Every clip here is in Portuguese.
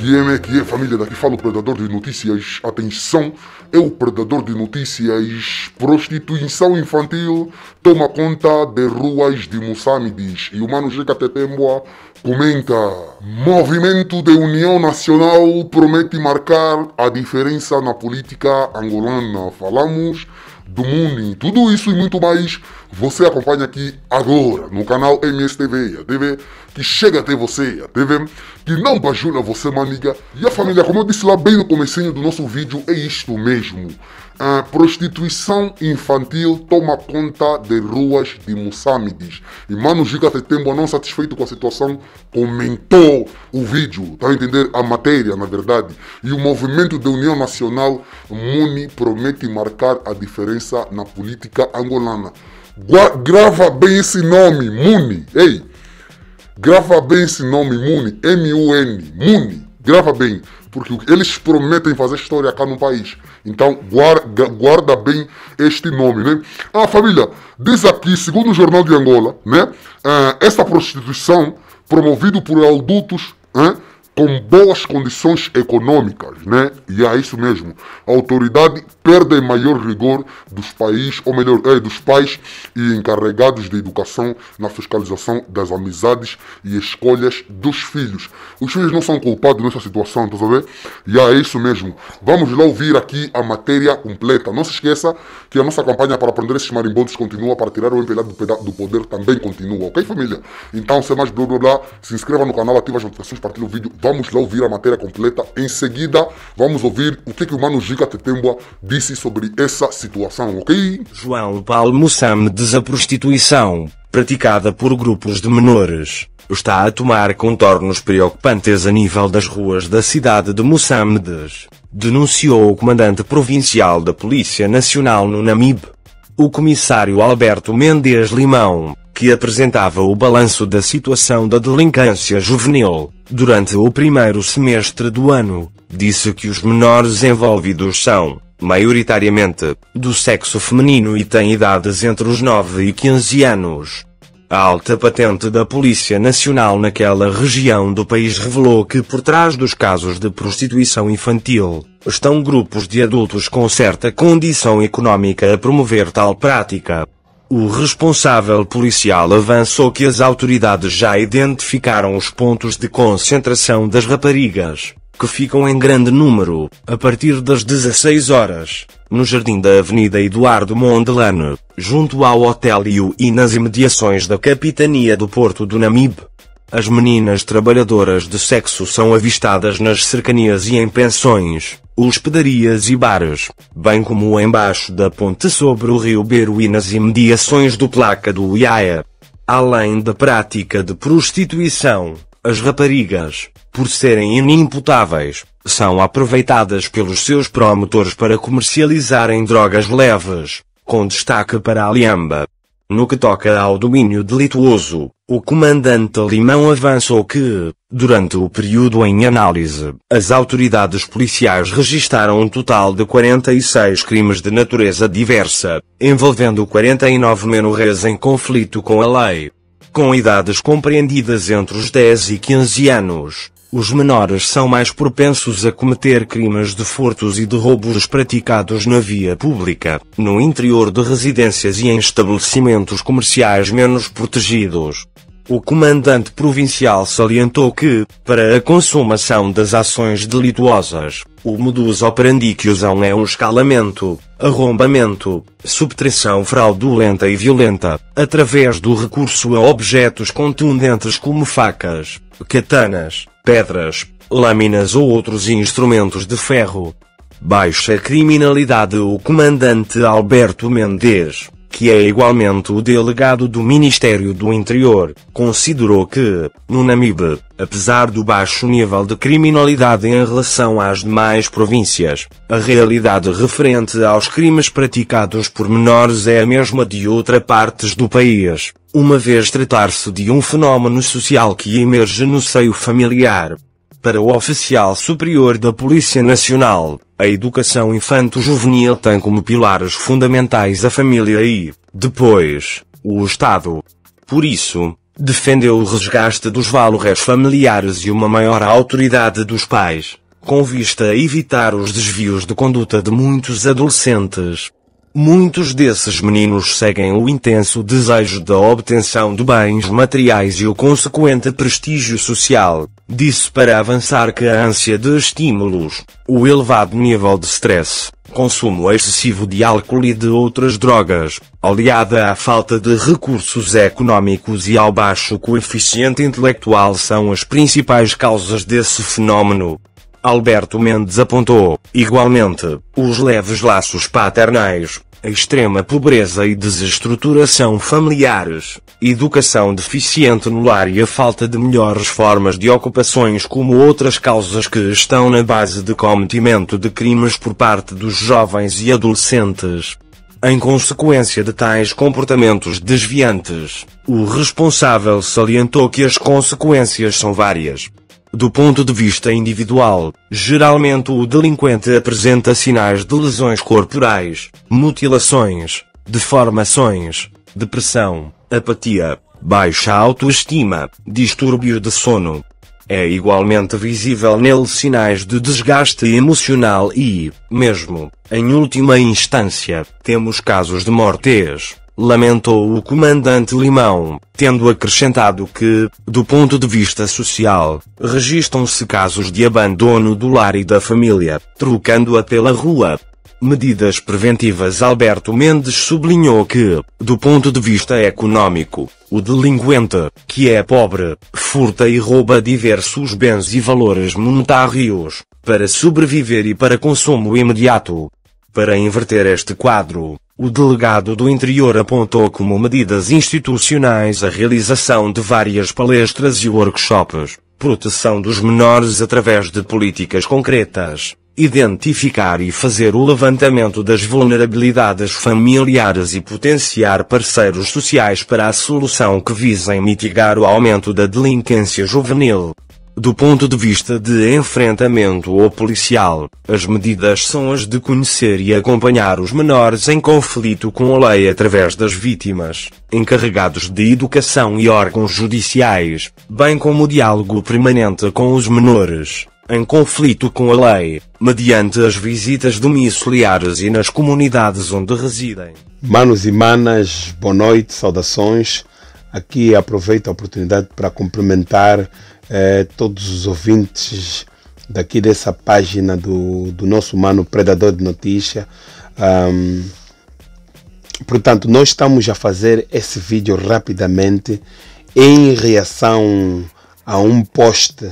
que é, que é família, daqui fala o predador de notícias, atenção, é o predador de notícias, prostituição infantil toma conta de ruas de Moçambique. E o Mano Jeca Tetemboa comenta, movimento de união nacional promete marcar a diferença na política angolana. Falamos do mundo tudo isso e muito mais você acompanha aqui agora no canal MSTV, a TV que chega até você, a TV que não bajula você, maniga. E a família, como eu disse lá bem no comecinho do nosso vídeo, é isto mesmo. A prostituição infantil toma conta de ruas de Moçambique. E Mano Giga Tetembo, não satisfeito com a situação, comentou o vídeo, tá a entender? A matéria, na verdade. E o movimento da União Nacional Muni promete marcar a diferença na política angolana grava bem esse nome, Muni. Ei, grava bem esse nome, Muni. M-U-N, Muni. Grava bem, porque eles prometem fazer história cá no país. Então, guarda, guarda bem este nome, né? Ah, família, diz aqui, segundo o Jornal de Angola, né? Ah, essa prostituição promovida por adultos, hein? com boas condições econômicas, né? E é isso mesmo. A autoridade perde maior rigor dos países, ou melhor, é, dos pais e encarregados de educação na fiscalização das amizades e escolhas dos filhos. Os filhos não são culpados nessa situação, tá sabendo? E é isso mesmo. Vamos lá ouvir aqui a matéria completa. Não se esqueça que a nossa campanha para aprender esses marimbondos continua, para tirar o empelhado do poder também continua, ok, família? Então, sem mais blá blá blá, se inscreva no canal, ative as notificações, partilhe o vídeo. Vamos Vamos lá ouvir a matéria completa. Em seguida, vamos ouvir o que, que o Mano Giga Tetembua disse sobre essa situação, ok? João Paulo Moçam diz a prostituição praticada por grupos de menores está a tomar contornos preocupantes a nível das ruas da cidade de Moçambique, denunciou o comandante provincial da Polícia Nacional no Namib. O comissário Alberto Mendes Limão que apresentava o balanço da situação da delinquência juvenil, durante o primeiro semestre do ano, disse que os menores envolvidos são, maioritariamente, do sexo feminino e têm idades entre os 9 e 15 anos. A alta patente da Polícia Nacional naquela região do país revelou que por trás dos casos de prostituição infantil, estão grupos de adultos com certa condição econômica a promover tal prática. O responsável policial avançou que as autoridades já identificaram os pontos de concentração das raparigas, que ficam em grande número, a partir das 16 horas, no jardim da Avenida Eduardo Mondelano, junto ao Hotel Iu e nas imediações da Capitania do Porto do Namibe. As meninas trabalhadoras de sexo são avistadas nas cercanias e em pensões, hospedarias e bares, bem como embaixo da ponte sobre o rio Beru e nas imediações do placa do Iaia. Além da prática de prostituição, as raparigas, por serem inimputáveis, são aproveitadas pelos seus promotores para comercializarem drogas leves, com destaque para a liamba. No que toca ao domínio delituoso, o comandante Limão avançou que, durante o período em análise, as autoridades policiais registaram um total de 46 crimes de natureza diversa, envolvendo 49 menores em conflito com a lei. Com idades compreendidas entre os 10 e 15 anos, os menores são mais propensos a cometer crimes de furtos e de roubos praticados na via pública, no interior de residências e em estabelecimentos comerciais menos protegidos. O comandante provincial salientou que, para a consumação das ações delituosas, o modus operandi que usam é o escalamento, arrombamento, subtração fraudulenta e violenta, através do recurso a objetos contundentes como facas, katanas, pedras, lâminas ou outros instrumentos de ferro. Baixa criminalidade O comandante Alberto Mendes, que é igualmente o delegado do Ministério do Interior, considerou que, no Namibe, apesar do baixo nível de criminalidade em relação às demais províncias, a realidade referente aos crimes praticados por menores é a mesma de outras partes do país uma vez tratar-se de um fenómeno social que emerge no seio familiar. Para o oficial superior da Polícia Nacional, a educação infanto-juvenil tem como pilares fundamentais a família e, depois, o Estado. Por isso, defendeu o resgate dos valores familiares e uma maior autoridade dos pais, com vista a evitar os desvios de conduta de muitos adolescentes. Muitos desses meninos seguem o intenso desejo da obtenção de bens materiais e o consequente prestígio social. Disse para avançar que a ânsia de estímulos, o elevado nível de stress, consumo excessivo de álcool e de outras drogas, aliada à falta de recursos económicos e ao baixo coeficiente intelectual são as principais causas desse fenômeno. Alberto Mendes apontou, igualmente, os leves laços paternais, a extrema pobreza e desestruturação familiares, educação deficiente no lar e a falta de melhores formas de ocupações como outras causas que estão na base de cometimento de crimes por parte dos jovens e adolescentes. Em consequência de tais comportamentos desviantes, o responsável salientou que as consequências são várias, do ponto de vista individual, geralmente o delinquente apresenta sinais de lesões corporais, mutilações, deformações, depressão, apatia, baixa autoestima, distúrbios de sono. É igualmente visível nele sinais de desgaste emocional e, mesmo, em última instância, temos casos de mortes lamentou o comandante Limão, tendo acrescentado que, do ponto de vista social, registam se casos de abandono do lar e da família, trocando-a pela rua. Medidas preventivas Alberto Mendes sublinhou que, do ponto de vista econômico, o delinquente, que é pobre, furta e rouba diversos bens e valores monetários, para sobreviver e para consumo imediato, para inverter este quadro, o delegado do interior apontou como medidas institucionais a realização de várias palestras e workshops, proteção dos menores através de políticas concretas, identificar e fazer o levantamento das vulnerabilidades familiares e potenciar parceiros sociais para a solução que visem mitigar o aumento da delinquência juvenil, do ponto de vista de enfrentamento ou policial, as medidas são as de conhecer e acompanhar os menores em conflito com a lei através das vítimas, encarregados de educação e órgãos judiciais, bem como o diálogo permanente com os menores, em conflito com a lei, mediante as visitas domiciliares e nas comunidades onde residem. Manos e manas, boa noite, saudações. Aqui aproveito a oportunidade para cumprimentar é, todos os ouvintes daqui dessa página do, do nosso mano Predador de Notícia. Um, portanto, nós estamos a fazer esse vídeo rapidamente em reação a um post, uh,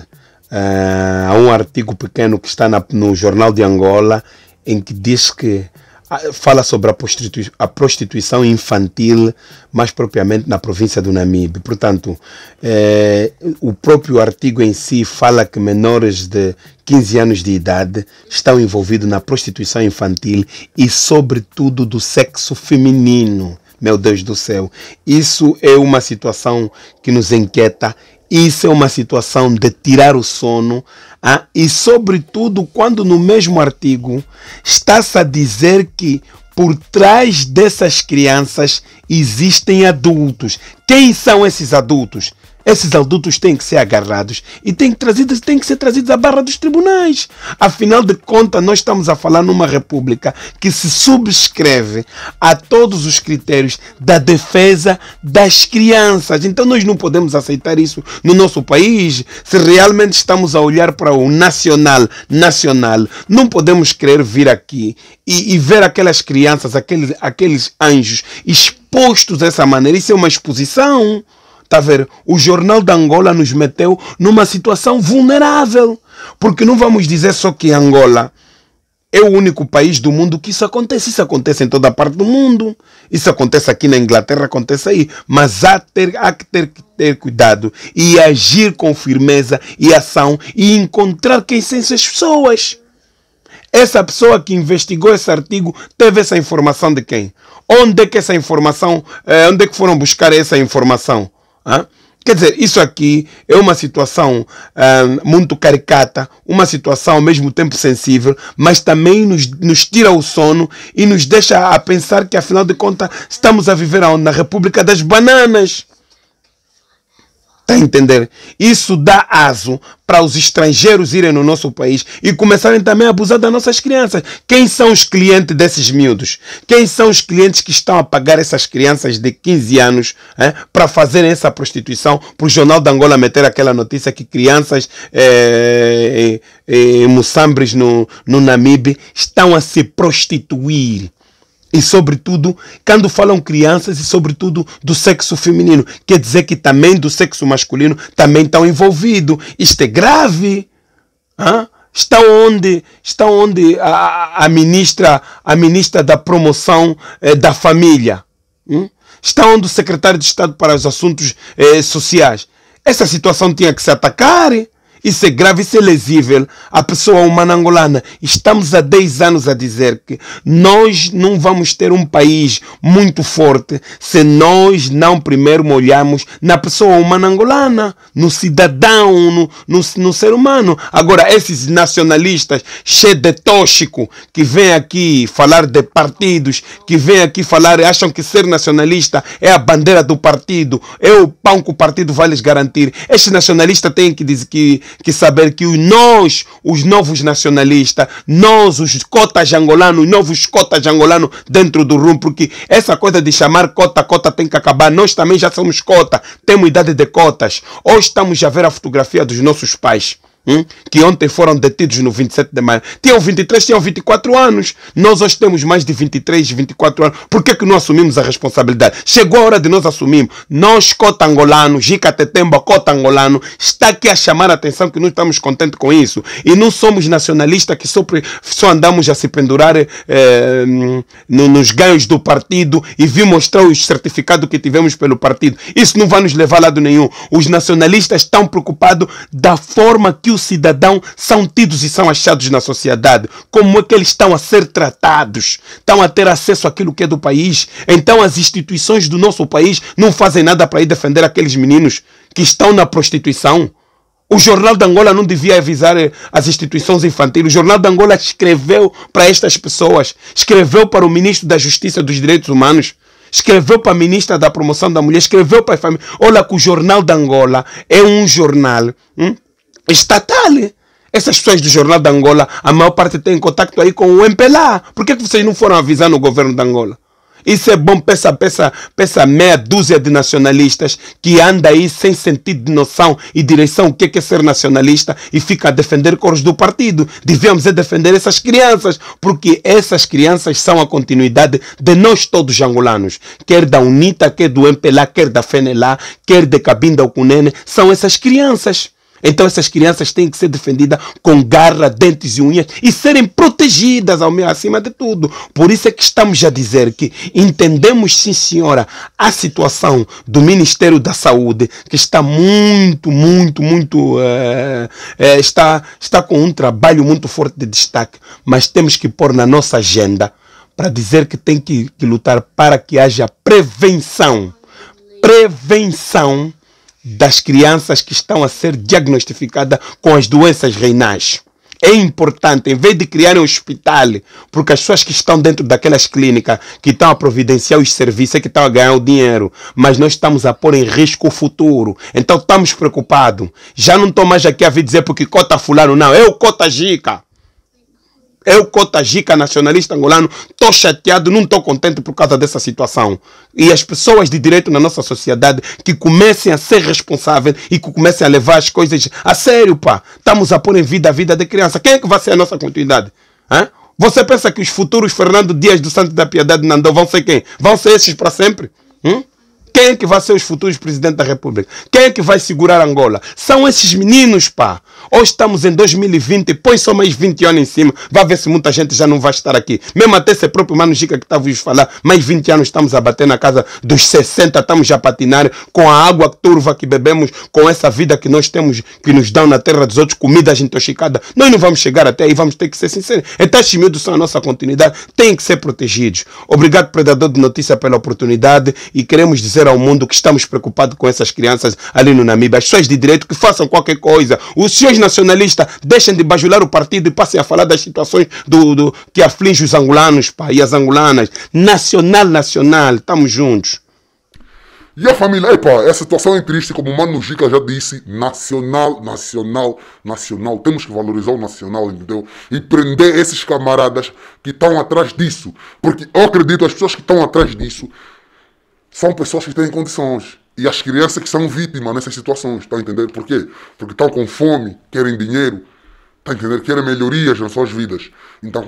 a um artigo pequeno que está na, no Jornal de Angola, em que diz que ah, fala sobre a, prostitui a prostituição infantil, mais propriamente na província do Namibe. Portanto, eh, o próprio artigo em si fala que menores de 15 anos de idade estão envolvidos na prostituição infantil e, sobretudo, do sexo feminino. Meu Deus do céu, isso é uma situação que nos inquieta isso é uma situação de tirar o sono ah, e, sobretudo, quando no mesmo artigo está-se a dizer que por trás dessas crianças existem adultos. Quem são esses adultos? Esses adultos têm que ser agarrados e têm que, trazidos, têm que ser trazidos à barra dos tribunais. Afinal de contas, nós estamos a falar numa república que se subscreve a todos os critérios da defesa das crianças. Então nós não podemos aceitar isso no nosso país. Se realmente estamos a olhar para o nacional, nacional, não podemos querer vir aqui e, e ver aquelas crianças, aqueles, aqueles anjos expostos dessa maneira. Isso é uma exposição. Está a ver? O Jornal da Angola nos meteu numa situação vulnerável. Porque não vamos dizer só que Angola é o único país do mundo que isso acontece. Isso acontece em toda a parte do mundo. Isso acontece aqui na Inglaterra, acontece aí. Mas há, ter, há que ter, ter cuidado e agir com firmeza e ação e encontrar quem são essas pessoas. Essa pessoa que investigou esse artigo teve essa informação de quem? Onde é que essa informação, eh, onde é que foram buscar essa informação? Ah? Quer dizer, isso aqui é uma situação ah, muito caricata, uma situação ao mesmo tempo sensível, mas também nos, nos, tira o sono e nos deixa a pensar que, afinal de contas, estamos a viver na República das Bananas. Está a entender? Isso dá aso para os estrangeiros irem no nosso país e começarem também a abusar das nossas crianças. Quem são os clientes desses miúdos? Quem são os clientes que estão a pagar essas crianças de 15 anos é, para fazerem essa prostituição? Para o Jornal da Angola meter aquela notícia que crianças é, é, é moçambres no, no Namibe estão a se prostituir e sobretudo quando falam crianças e sobretudo do sexo feminino, quer dizer que também do sexo masculino também estão envolvidos. Isto é grave. Hã? Está onde, está onde a, a ministra, a ministra da promoção eh, da família, hum? está onde o secretário de Estado para os assuntos eh, sociais. Essa situação tinha que se atacar. Isso é grave, isso é lesível à pessoa humana angolana. Estamos há 10 anos a dizer que nós não vamos ter um país muito forte se nós não primeiro olharmos na pessoa humana angolana, no cidadão, no, no, no ser humano. Agora, esses nacionalistas cheios de tóxico que vêm aqui falar de partidos, que vêm aqui falar, acham que ser nacionalista é a bandeira do partido, é o pão que o partido vai lhes garantir. Este nacionalista tem que dizer que que saber que nós, os novos nacionalistas, nós, os cotas angolanos, os novos cotas angolanos dentro do rum, porque essa coisa de chamar cota, cota tem que acabar. Nós também já somos cota, temos idade de cotas. Hoje estamos a ver a fotografia dos nossos pais. Hum? que ontem foram detidos no 27 de maio, tinham 23, tinham 24 anos. Nós hoje temos mais de 23, 24 anos. Por que, que não assumimos a responsabilidade? Chegou a hora de nós assumirmos. Nós, cota angolano, Jica Tetemba, cota angolano, está aqui a chamar a atenção que não estamos contentes com isso. E não somos nacionalistas que só, só andamos a se pendurar eh, no, nos ganhos do partido e vir mostrar os certificados que tivemos pelo partido. Isso não vai nos levar a lado nenhum. Os nacionalistas estão preocupados da forma que o cidadão são tidos e são achados na sociedade? Como é que eles estão a ser tratados? Estão a ter acesso àquilo que é do país? Então as instituições do nosso país não fazem nada para ir defender aqueles meninos que estão na prostituição? O Jornal da Angola não devia avisar eh, as instituições infantis. O Jornal da Angola escreveu para estas pessoas, escreveu para o ministro da Justiça e dos Direitos Humanos, escreveu para a ministra da Promoção da Mulher, escreveu para a família. Olha que o Jornal da Angola é um jornal hum, estatal. Eh? Essas pessoas do Jornal da Angola, a maior parte tem contato aí com o MPLA. Por que, que vocês não foram avisar no governo da Angola? Isso é bom para essa, essa, essa meia dúzia de nacionalistas que anda aí sem sentido de noção e direção o que é, é ser nacionalista e fica a defender cores do partido. Devemos é defender essas crianças, porque essas crianças são a continuidade de nós todos angolanos. Quer da UNITA, quer do MPLA, quer da FENELA, quer de Cabinda ou Cunene, são essas crianças. Então essas crianças têm que ser defendidas com garra, dentes e unhas e serem protegidas ao meio, acima de tudo. Por isso é que estamos a dizer que entendemos sim, senhora, a situação do Ministério da Saúde que está muito, muito, muito é, é, está está com um trabalho muito forte de destaque, mas temos que pôr na nossa agenda para dizer que tem que, que lutar para que haja prevenção, prevenção das crianças que estão a ser diagnosticadas com as doenças renais. É importante, em vez de criar um hospital, porque as pessoas que estão dentro daquelas clínicas, que estão a providenciar os serviços, é que estão a ganhar o dinheiro, mas nós estamos a pôr em risco o futuro. Então estamos preocupados. Já não estou mais aqui a vir dizer porque cota fulano, não, eu cota gica eu, Cota Gica, nacionalista angolano, estou chateado, não estou contente por causa dessa situação. E as pessoas de direito na nossa sociedade que comecem a ser responsáveis e que comecem a levar as coisas a sério, pá. Estamos a pôr em vida a vida de criança. Quem é que vai ser a nossa continuidade? Hã? Você pensa que os futuros Fernando Dias do Santo da Piedade Nandão vão ser quem? Vão ser esses para sempre? Hum? Quem é que vai ser os futuros presidentes da República? Quem é que vai segurar Angola? São esses meninos, pá. Hoje estamos em 2020, põe só mais 20 anos em cima, vai ver se muita gente já não vai estar aqui. Mesmo até esse próprio Mano Gica que estava vos falar, mais 20 anos estamos a bater na casa dos 60, estamos a patinar com a água turva que bebemos, com essa vida que nós temos, que nos dão na terra dos outros, comidas intoxicadas. Nós não vamos chegar até aí, vamos ter que ser sinceros. Então, esses miúdos são a nossa continuidade, têm que ser protegidos. Obrigado, Predador de Notícia, pela oportunidade e queremos dizer ao mundo que estamos preocupados com essas crianças ali no Namíbia. As pessoas de direito que façam qualquer coisa. Os senhores nacionalistas deixem de bajular o partido e passem a falar das situações do, do que aflige os angolanos pá, e as angolanas. Nacional, nacional, estamos juntos. E a família, epa, essa situação é triste, como o Mano Gica já disse, nacional, nacional, nacional. Temos que valorizar o nacional, entendeu? E prender esses camaradas que estão atrás disso. Porque eu acredito, as pessoas que estão atrás disso são pessoas que têm condições. E as crianças que são vítimas nessas situações, está entendendo? Por quê? Porque estão com fome, querem dinheiro, a tá entender Querem melhorias nas suas vidas. Então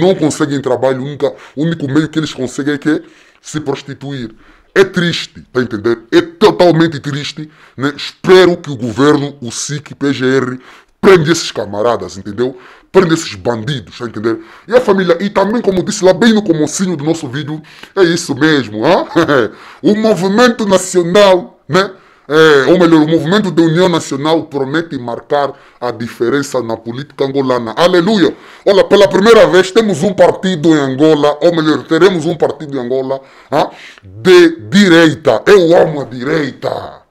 não conseguem trabalho, nunca, o único meio que eles conseguem é que se prostituir. É triste, a tá entendendo? É totalmente triste. Né? Espero que o governo, o SIC, PGR, prende esses camaradas, entendeu? Prende esses bandidos, tá entendeu? E a família, e também como disse lá bem no comecinho do nosso vídeo, é isso mesmo, hein? o movimento nacional, né? É, ou melhor, o movimento da União Nacional promete marcar a diferença na política angolana. Aleluia! Olha, pela primeira vez temos um partido em Angola, ou melhor, teremos um partido em Angola ah, de direita. Eu amo a direita!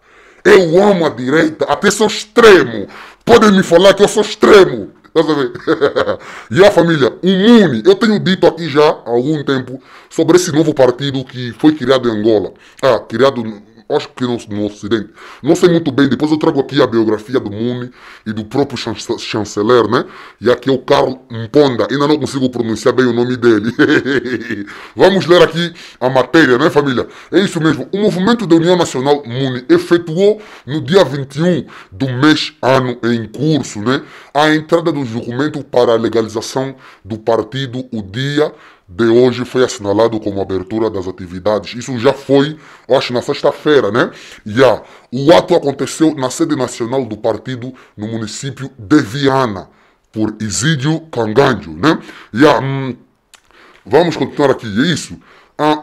Eu amo a direita, até sou extremo podem me falar que eu sou extremo. e a família, muni. eu tenho dito aqui já há algum tempo sobre esse novo partido que foi criado em Angola. Ah, criado acho que no Ocidente. Não sei muito bem, depois eu trago aqui a biografia do Muni e do próprio chanceler, né? E aqui é o Karl Mponda, ainda não consigo pronunciar bem o nome dele. Vamos ler aqui a matéria, né, família? É isso mesmo. O movimento da União Nacional Muni efetuou no dia 21 do mês ano em curso, né? A entrada do documento para a legalização do partido, o dia de hoje foi assinalado como abertura das atividades. Isso já foi, eu acho, na sexta-feira, né? Já. Ah, o ato aconteceu na sede nacional do partido no município de Viana, por Isídio Canganjo, né? Já. Ah, hum, vamos continuar aqui, é isso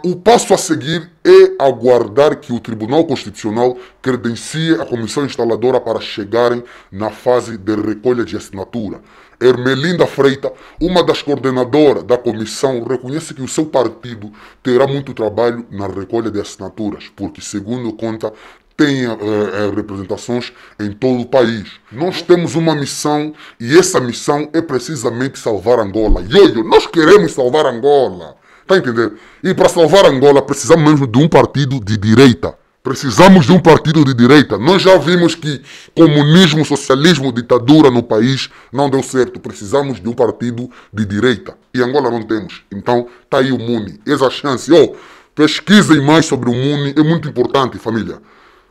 o passo a seguir é aguardar que o Tribunal Constitucional credencie a Comissão Instaladora para chegarem na fase de recolha de assinatura. Ermelinda Freita, uma das coordenadoras da comissão, reconhece que o seu partido terá muito trabalho na recolha de assinaturas, porque, segundo conta, tem eh, eh, representações em todo o país. Nós temos uma missão e essa missão é precisamente salvar Angola. Ioiô, nós queremos salvar Angola. Está entendendo? E para salvar Angola precisamos mesmo de um partido de direita. Precisamos de um partido de direita. Nós já vimos que comunismo, socialismo, ditadura no país não deu certo. Precisamos de um partido de direita. E Angola não temos. Então, tá aí o Muni. Essa é a chance. Oh, pesquisem mais sobre o Muni. É muito importante, família.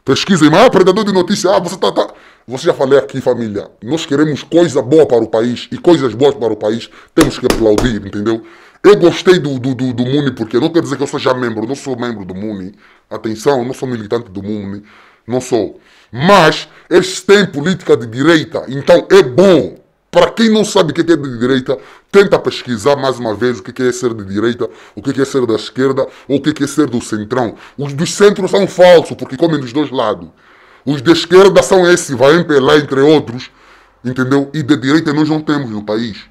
Pesquisem mais. Ah, predador de notícias. Ah, você tá, tá. Você já falei aqui, família. Nós queremos coisa boa para o país. E coisas boas para o país temos que aplaudir, entendeu? Eu gostei do, do, do, do MUNI porque não quer dizer que eu seja membro, não sou membro do MUNI. Atenção, não sou militante do MUNI, não sou. Mas eles têm política de direita, então é bom. Para quem não sabe o que é de direita, tenta pesquisar mais uma vez o que é ser de direita, o que é ser da esquerda ou o que é ser do centrão. Os dos centros são falsos, porque comem dos dois lados. Os da esquerda são esse, vai empelar, entre outros. Entendeu? E de direita nós não temos no país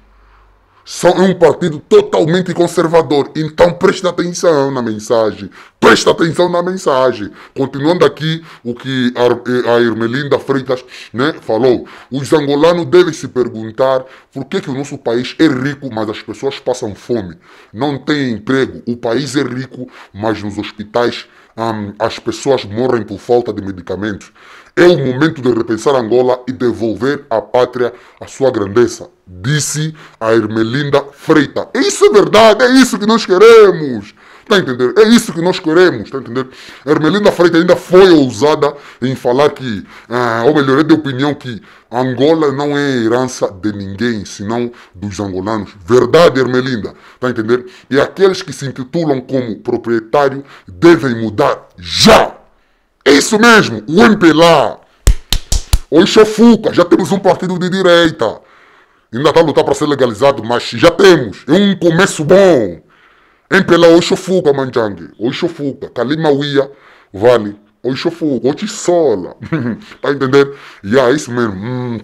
são um partido totalmente conservador. Então preste atenção na mensagem. Preste atenção na mensagem. Continuando aqui o que eh, a Irmelinda Freitas né, falou. Os angolanos devem se perguntar por que, que o nosso país é rico, mas as pessoas passam fome. Não tem emprego. O país é rico, mas nos hospitais as pessoas morrem por falta de medicamentos. É o momento de repensar Angola e devolver à pátria a sua grandeza, disse a Ermelinda Freita. Isso é verdade, é isso que nós queremos. Está a entender? É isso que nós queremos, está a entender? Ermelinda Freita ainda foi ousada em falar que, ah, ou melhor, é de opinião que Angola não é herança de ninguém, senão dos angolanos. Verdade, Ermelinda, está a entender? E aqueles que se intitulam como proprietário devem mudar já. É isso mesmo, o MPLA. Oi, Xofuca, já temos um partido de direita. Ainda está a lutar para ser legalizado, mas já temos. É um começo bom pela oxofuka manjange kalima kalimawia vale oxofuka oxisola tá entendendo e yeah, é isso mesmo hum.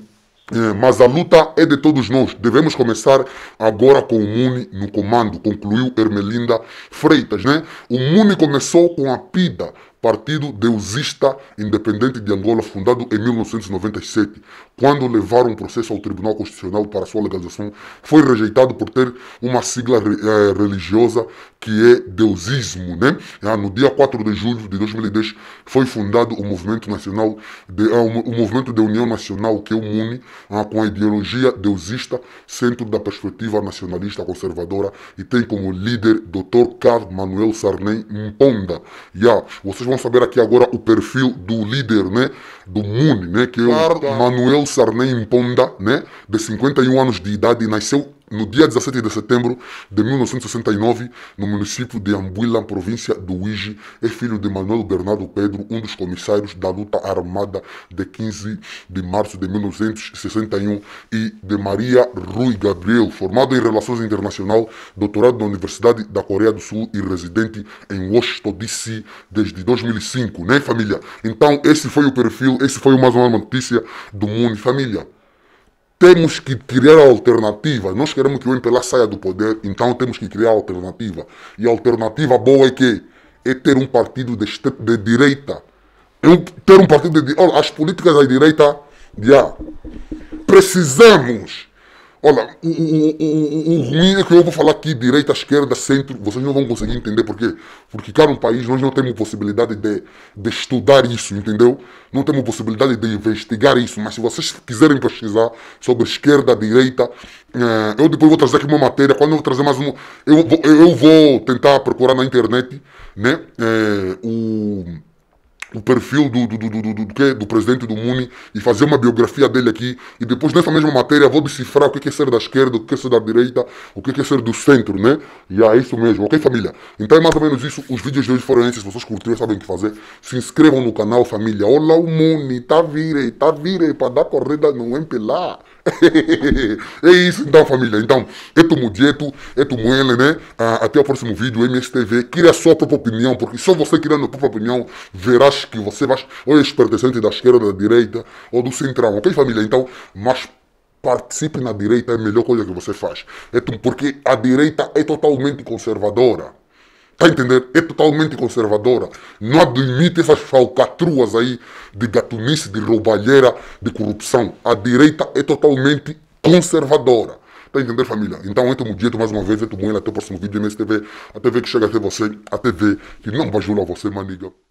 é, mas a luta é de todos nós. Devemos começar agora com o Muni no comando, concluiu Ermelinda Freitas. Né? O Muni começou com a PIDA, Partido Deusista Independente de Angola, fundado em 1997, quando levaram um processo ao Tribunal Constitucional para sua legalização, foi rejeitado por ter uma sigla eh, religiosa que é deusismo. Né? Ah, no dia 4 de julho de 2010 foi fundado o Movimento Nacional, de, eh, o Movimento de União Nacional, que é o MUNI, ah, com a ideologia deusista, centro da perspectiva nacionalista conservadora, e tem como líder Dr. Carlos Manuel Sarney Mponda. Já ah, vocês vão vamos saber aqui agora o perfil do líder, né? Do MUNI, né? Que é o Manuel Sarney Imponda, né? De 51 anos de idade, nasceu no dia 17 de setembro de 1969, no município de Ambuila, província do Uiji, é filho de Manuel Bernardo Pedro, um dos comissários da luta armada de 15 de março de 1961, e de Maria Rui Gabriel, formado em Relações Internacionais, doutorado na Universidade da Coreia do Sul e residente em Washington, D.C. desde 2005, né, família? Então, esse foi o perfil, esse foi mais uma notícia do Mundo Família temos que criar alternativa. Nós queremos que o MPLA saia do poder, então temos que criar alternativa. E a alternativa boa é que é ter um partido de, de direita. É ter um partido de direita. As políticas da direita, já. Precisamos Olha, um, um, um, um ruim é que eu vou falar aqui, direita, esquerda, centro, vocês não vão conseguir entender por quê. Porque cara, no país nós não temos possibilidade de, de estudar isso, entendeu? Não temos possibilidade de investigar isso. Mas se vocês quiserem pesquisar sobre esquerda, direita, eh, eu depois vou trazer aqui uma matéria. Quando eu vou trazer mais um. Eu, eu vou tentar procurar na internet, né? Eh, o o perfil do, do, do, do, do, do, do presidente do Muni e fazer uma biografia dele aqui. E depois, nessa mesma matéria, vou decifrar o que é ser da esquerda, o que é ser da direita, o que é ser do centro, né? E é isso mesmo, ok, família? Então é mais ou menos isso. Os vídeos de hoje foram esses. Se vocês curtiram, sabem o que fazer. Se inscrevam no canal, família. Olá, o Muni, tá virei, tá virei, para dar corrida, não é pelar. é isso então, família. Então, é tu dieto, é tu ele, né? Ah, até o próximo vídeo, MSTV. Cria a sua própria opinião, porque só você criando a própria opinião, verás que você vai, ou é espertecente da esquerda, da direita, ou do centrão, ok, família? Então, mas participe na direita, é a melhor coisa que você faz. É porque a direita é totalmente conservadora tá a entender? É totalmente conservadora. Não admite essas falcatruas aí de gatunice, de roubalheira, de corrupção. A direita é totalmente conservadora. tá a entender, família? Então, entre um dia, mais uma vez, entre um até o próximo vídeo, MSTV, a TV que chega até você, a TV que não bajula você, maniga.